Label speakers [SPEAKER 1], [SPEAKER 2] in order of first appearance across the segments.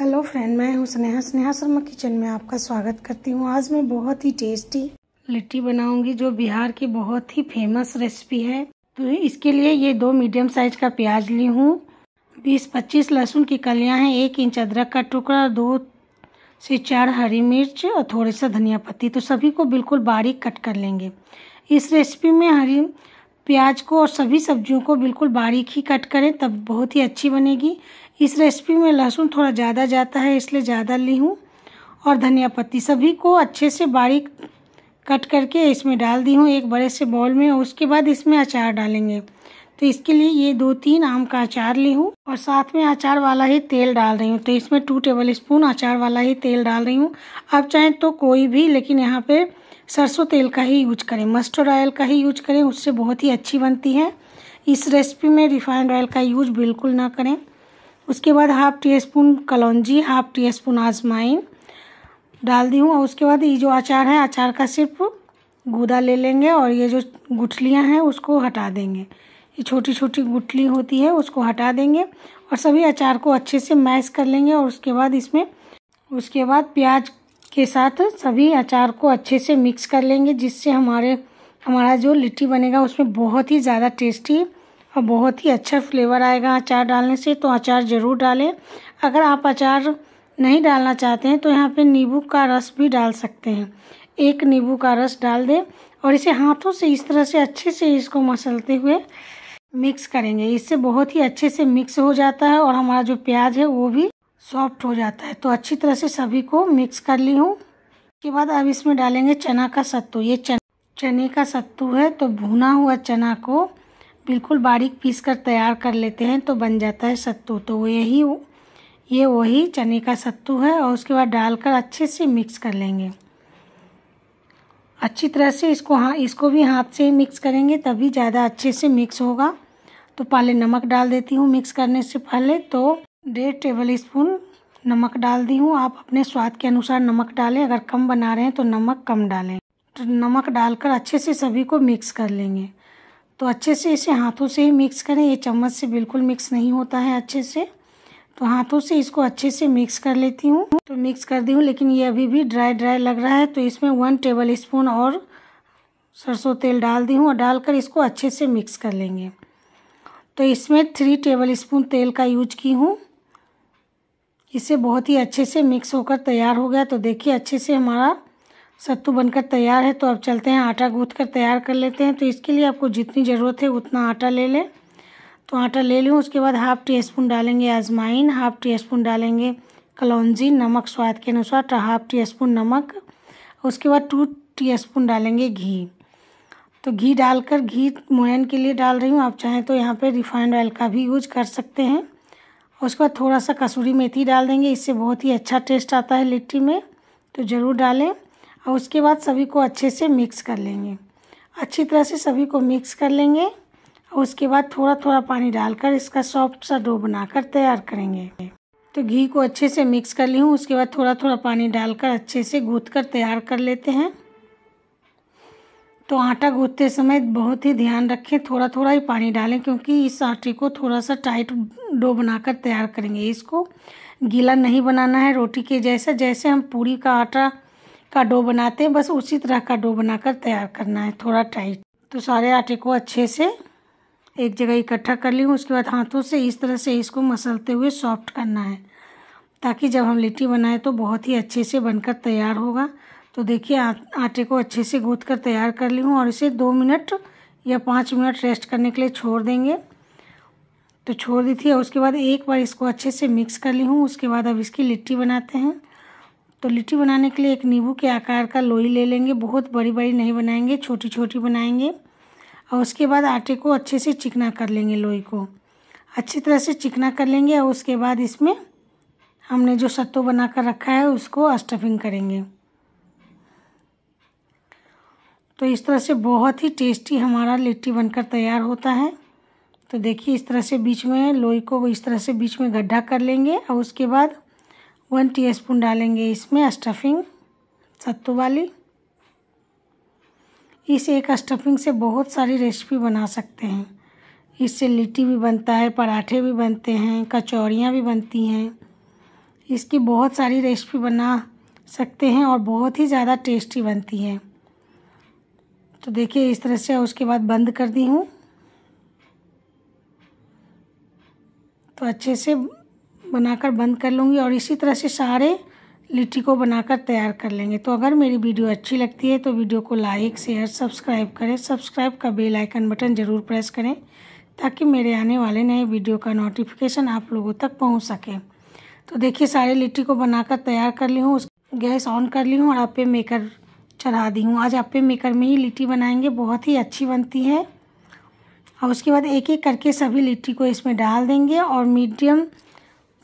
[SPEAKER 1] hello friend मैं हूँ Sneha Sneha Sharma kitchen में आपका स्वागत करती हूँ आज मैं बहुत ही टेस्टी लिट्टी बनाऊंगी जो बिहार की बहुत ही फेमस रेसिपी है तो इसके लिए ये दो मीडियम साइज का प्याज ली हूँ बीस पच्चीस लहसुन की कलियाँ हैं एक इंच अदरक का टुकड़ा दो से चार हरी मिर्च और थोड़े सा धनिया पत्ती तो सभी को बिल्कुल बारीक कट कर लेंगे इस रेसिपी में हरी प्याज को और सभी सब्जियों को बिल्कुल बारीक ही कट करें तब बहुत ही अच्छी बनेगी इस रेसिपी में लहसुन थोड़ा ज़्यादा जाता है इसलिए ज़्यादा ली हूँ और धनिया पत्ती सभी को अच्छे से बारीक कट करके इसमें डाल दी हूँ एक बड़े से बॉल में और उसके बाद इसमें अचार डालेंगे तो इसके लिए ये दो तीन आम का अचार ली हूँ और साथ में अचार वाला ही तेल डाल रही हूँ तो इसमें टू टेबल स्पून अचार वाला ही तेल डाल रही हूँ आप चाहें तो कोई भी लेकिन यहाँ पे सरसों तेल का ही यूज करें मस्टर्ड ऑयल का ही यूज करें उससे बहुत ही अच्छी बनती है इस रेसिपी में रिफाइंड ऑयल का यूज बिल्कुल ना करें उसके बाद हाफ टी स्पून कलौजी हाफ टी स्पून आजमाइन डाल दी हूँ और उसके बाद ये जो अचार है अचार का सिर्फ गूदा ले लेंगे और ये जो गुठलियाँ हैं उसको हटा देंगे ये छोटी छोटी गुठली होती है उसको हटा देंगे और सभी अचार को अच्छे से मैश कर लेंगे और उसके बाद इसमें उसके बाद प्याज के साथ सभी अचार को अच्छे से मिक्स कर लेंगे जिससे हमारे हमारा जो लिट्टी बनेगा उसमें बहुत ही ज़्यादा टेस्टी और बहुत ही अच्छा फ्लेवर आएगा अचार डालने से तो अचार ज़रूर डालें अगर आप अचार नहीं डालना चाहते हैं तो यहाँ पे नींबू का रस भी डाल सकते हैं एक नींबू का रस डाल दें और इसे हाथों से इस तरह से अच्छे से इसको मसलते हुए मिक्स करेंगे इससे बहुत ही अच्छे से मिक्स हो जाता है और हमारा जो प्याज है वो भी सॉफ्ट हो जाता है तो अच्छी तरह से सभी को मिक्स कर ली हूँ उसके बाद अब इसमें डालेंगे चना का सत्तू ये चने का सत्तू है तो भुना हुआ चना को बिल्कुल बारीक पीस कर तैयार कर लेते हैं तो बन जाता है सत्तू तो यही ये वही चने का सत्तू है और उसके बाद डालकर अच्छे से मिक्स कर लेंगे अच्छी तरह से इसको हाँ इसको भी हाथ से ही मिक्स करेंगे तभी ज़्यादा अच्छे से मिक्स होगा तो पहले नमक डाल देती हूँ मिक्स करने से पहले तो डेढ़ टेबल स्पून नमक डाल दी हूँ आप अपने स्वाद के अनुसार नमक डालें अगर कम बना रहे हैं तो नमक कम डालें तो नमक डालकर अच्छे से सभी को मिक्स कर लेंगे तो अच्छे से इसे हाथों से ही मिक्स करें ये चम्मच से बिल्कुल मिक्स नहीं होता है अच्छे से तो हाथों से इसको अच्छे से मिक्स कर लेती हूँ तो मिक्स कर दी हूँ लेकिन ये अभी भी ड्राई ड्राई लग रहा है तो इसमें वन टेबल स्पून और सरसों तेल डाल दी हूँ और डालकर इसको अच्छे से मिक्स कर लेंगे तो इसमें थ्री टेबल स्पून तेल का यूज की हूँ इसे बहुत ही अच्छे से मिक्स होकर तैयार हो गया तो देखिए अच्छे से हमारा सत्तू बनकर तैयार है तो अब चलते हैं आटा गूँथ कर तैयार कर लेते हैं तो इसके लिए आपको जितनी ज़रूरत है उतना आटा ले लें तो आटा ले लूँ उसके बाद हाफ़ टी स्पून डालेंगे आजमाइन हाफ़ टी स्पून डालेंगे कलौजी नमक स्वाद के अनुसार हाफ़ टी स्पून नमक उसके बाद टू टी स्पून डालेंगे घी तो घी डालकर घी मोयन के लिए डाल रही हूँ आप चाहें तो यहाँ पे रिफाइंड ऑयल का भी यूज कर सकते हैं उसके बाद थोड़ा सा कसूरी मेथी डाल देंगे इससे बहुत ही अच्छा टेस्ट आता है लिट्टी में तो ज़रूर डालें और उसके बाद सभी को अच्छे से मिक्स कर लेंगे अच्छी तरह से सभी को मिक्स कर लेंगे और उसके बाद थोड़ा थोड़ा पानी डालकर इसका सॉफ्ट सा डो बनाकर तैयार करेंगे तो घी को अच्छे से मिक्स कर ली हूँ उसके बाद थोड़ा थोड़ा पानी डालकर अच्छे से गूथ कर तैयार कर लेते हैं तो आटा गूँथते समय बहुत ही ध्यान रखें थोड़ा थोड़ा ही पानी डालें क्योंकि इस आटे को थोड़ा सा टाइट डो बनाकर तैयार करेंगे इसको गीला नहीं बनाना है रोटी के जैसा जैसे हम पूरी का आटा का डो बनाते हैं बस उसी तरह का डो बनाकर तैयार करना है थोड़ा टाइट तो सारे आटे को अच्छे से एक जगह इकट्ठा कर ली उसके बाद हाथों से इस तरह से इसको मसलते हुए सॉफ्ट करना है ताकि जब हम लिट्टी बनाए तो बहुत ही अच्छे से बनकर तैयार होगा तो देखिए आटे को अच्छे से गूँथ कर तैयार कर ली हूँ और इसे दो मिनट या पाँच मिनट रेस्ट करने के लिए छोड़ देंगे तो छोड़ दी थी और उसके बाद एक बार इसको अच्छे से मिक्स कर ली हूँ उसके बाद अब इसकी लिट्टी बनाते हैं तो लिट्टी बनाने के लिए एक नींबू के आकार का लोई ले लेंगे बहुत बड़ी बड़ी नहीं बनाएंगे छोटी छोटी बनाएंगे और उसके बाद आटे को अच्छे से चिकना कर लेंगे लोई को अच्छी तरह से चिकना कर लेंगे और उसके बाद इसमें हमने जो सत्तू बना कर रखा है उसको स्टफिंग करेंगे तो इस तरह से बहुत ही टेस्टी हमारा लिट्टी बनकर तैयार होता है तो देखिए इस तरह से बीच में लोई को इस तरह से बीच में गड्ढा कर लेंगे और उसके बाद वन टीस्पून डालेंगे इसमें स्टफिंग सत्तू वाली इस एक स्टफिंग से बहुत सारी रेसिपी बना सकते हैं इससे लिट्टी भी बनता है पराठे भी बनते हैं कचौड़ियाँ भी बनती हैं इसकी बहुत सारी रेसिपी बना सकते हैं और बहुत ही ज़्यादा टेस्टी बनती है तो देखिए इस तरह से उसके बाद बंद कर दी हूँ तो अच्छे से बनाकर बंद कर लूँगी और इसी तरह से सारे लिट्टी को बनाकर तैयार कर लेंगे तो अगर मेरी वीडियो अच्छी लगती है तो वीडियो को लाइक शेयर सब्सक्राइब करें सब्सक्राइब का बेल आइकन बटन ज़रूर प्रेस करें ताकि मेरे आने वाले नए वीडियो का नोटिफिकेशन आप लोगों तक पहुंच सके तो देखिए सारे लिट्टी को बनाकर तैयार कर ली हूँ उस गैस ऑन कर ली हूँ और आप पे मेकर चढ़ा दी हूँ आज आप पे मेकर में ही लिट्टी बनाएंगे बहुत ही अच्छी बनती है और उसके बाद एक एक करके सभी लिट्टी को इसमें डाल देंगे और मीडियम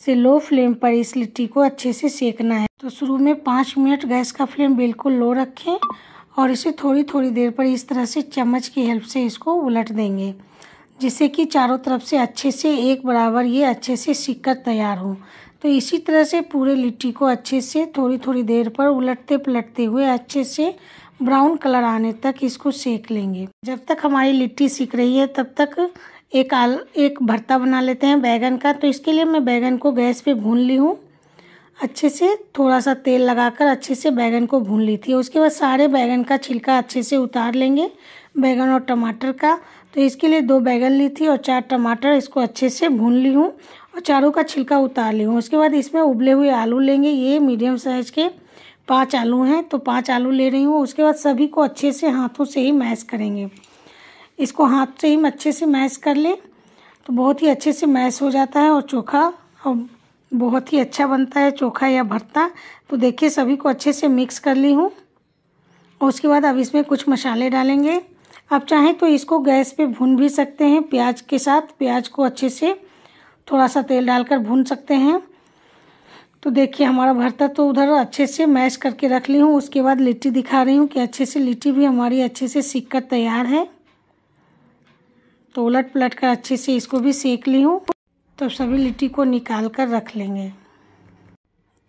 [SPEAKER 1] से लो फ्लेम पर इस लिट्टी को अच्छे से सेकना है तो शुरू में पाँच मिनट गैस का फ्लेम बिल्कुल लो रखें और इसे थोड़ी थोड़ी देर पर इस तरह से चम्मच की हेल्प से इसको उलट देंगे जिससे कि चारों तरफ से अच्छे से एक बराबर ये अच्छे से सीख कर तैयार हो तो इसी तरह से पूरे लिट्टी को अच्छे से थोड़ी थोड़ी देर पर उलटते पलटते हुए अच्छे से ब्राउन कलर आने तक इसको सेक लेंगे जब तक हमारी लिट्टी सीख रही है तब तक एक आल एक भरता बना लेते हैं बैगन का तो इसके लिए मैं बैगन को गैस पे भून ली हूँ अच्छे से थोड़ा सा तेल लगाकर अच्छे से बैगन को भून ली थी उसके बाद सारे बैगन का छिलका अच्छे से उतार लेंगे बैगन और टमाटर का तो इसके लिए दो बैगन ली थी और चार टमाटर इसको अच्छे से भून ली हूँ और चारों का छिलका उतार ली हूँ उसके बाद इसमें उबले हुए आलू लेंगे ये मीडियम साइज़ के पाँच आलू हैं तो पाँच आलू ले रही हूँ उसके बाद सभी को अच्छे से हाथों से ही मैश करेंगे इसको हाथ से ही अच्छे से मैश कर लें तो बहुत ही अच्छे से मैश हो जाता है और चोखा और बहुत ही अच्छा बनता है चोखा या भरता तो देखिए सभी को अच्छे से मिक्स कर ली हूँ और उसके बाद अब इसमें कुछ मसाले डालेंगे आप चाहें तो इसको गैस पे भून भी सकते हैं प्याज के साथ प्याज को अच्छे से थोड़ा सा तेल डालकर भून सकते हैं तो देखिए हमारा भरता तो उधर अच्छे से मैश करके रख ली हूँ उसके बाद लिट्टी दिखा रही हूँ कि अच्छे से लिट्टी भी हमारी अच्छे से सीख कर तैयार है तो उलट पलट कर अच्छे से इसको भी सेक ली हूँ तो सभी लिट्टी को निकाल कर रख लेंगे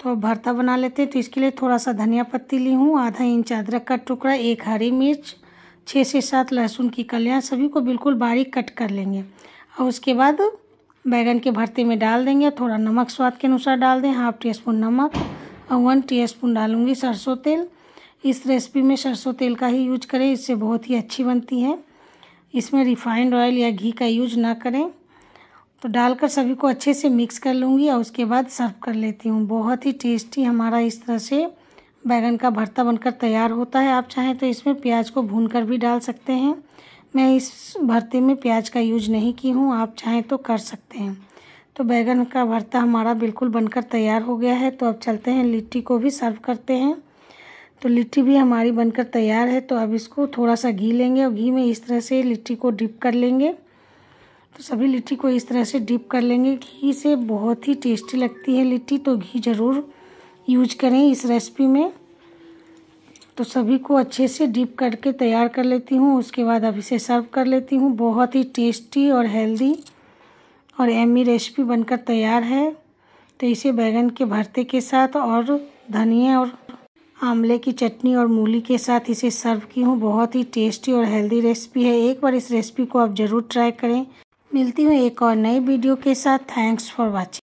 [SPEAKER 1] तो भरता बना लेते हैं तो इसके लिए थोड़ा सा धनिया पत्ती ली हूँ आधा इंच अदरक का टुकड़ा एक हरी मिर्च छः से सात लहसुन की कलियाँ सभी को बिल्कुल बारीक कट कर लेंगे और उसके बाद बैगन के भरते में डाल देंगे थोड़ा नमक स्वाद के अनुसार डाल दें हाफ टी स्पून नमक और वन टी स्पून डालूँगी सरसों तेल इस रेसिपी में सरसों तेल का ही यूज करें इससे बहुत ही अच्छी बनती है इसमें रिफाइंड ऑयल या घी का यूज ना करें तो डालकर सभी को अच्छे से मिक्स कर लूँगी और उसके बाद सर्व कर लेती हूँ बहुत ही टेस्टी हमारा इस तरह से बैगन का भरता बनकर तैयार होता है आप चाहें तो इसमें प्याज को भून कर भी डाल सकते हैं मैं इस भरते में प्याज का यूज नहीं की हूँ आप चाहें तो कर सकते हैं तो बैगन का भरता हमारा बिल्कुल बनकर तैयार हो गया है तो अब चलते हैं लिट्टी को भी सर्व करते हैं तो लिट्टी भी हमारी बनकर तैयार है तो अब इसको थोड़ा सा घी लेंगे और घी में इस तरह से लिट्टी को डिप कर लेंगे तो सभी लिट्टी को इस तरह से डिप कर लेंगे घी से बहुत ही टेस्टी लगती है लिट्टी तो घी ज़रूर यूज करें इस रेसिपी में तो सभी को अच्छे से डिप करके तैयार कर लेती हूँ उसके बाद अब इसे सर्व कर लेती हूँ बहुत ही टेस्टी और हेल्दी और एमी रेसिपी बनकर तैयार है तो इसे बैगन के भरते के साथ और धनिया और आमले की चटनी और मूली के साथ इसे सर्व की हूँ बहुत ही टेस्टी और हेल्दी रेसिपी है एक बार इस रेसिपी को आप ज़रूर ट्राई करें मिलती हूँ एक और नई वीडियो के साथ थैंक्स फॉर वॉचिंग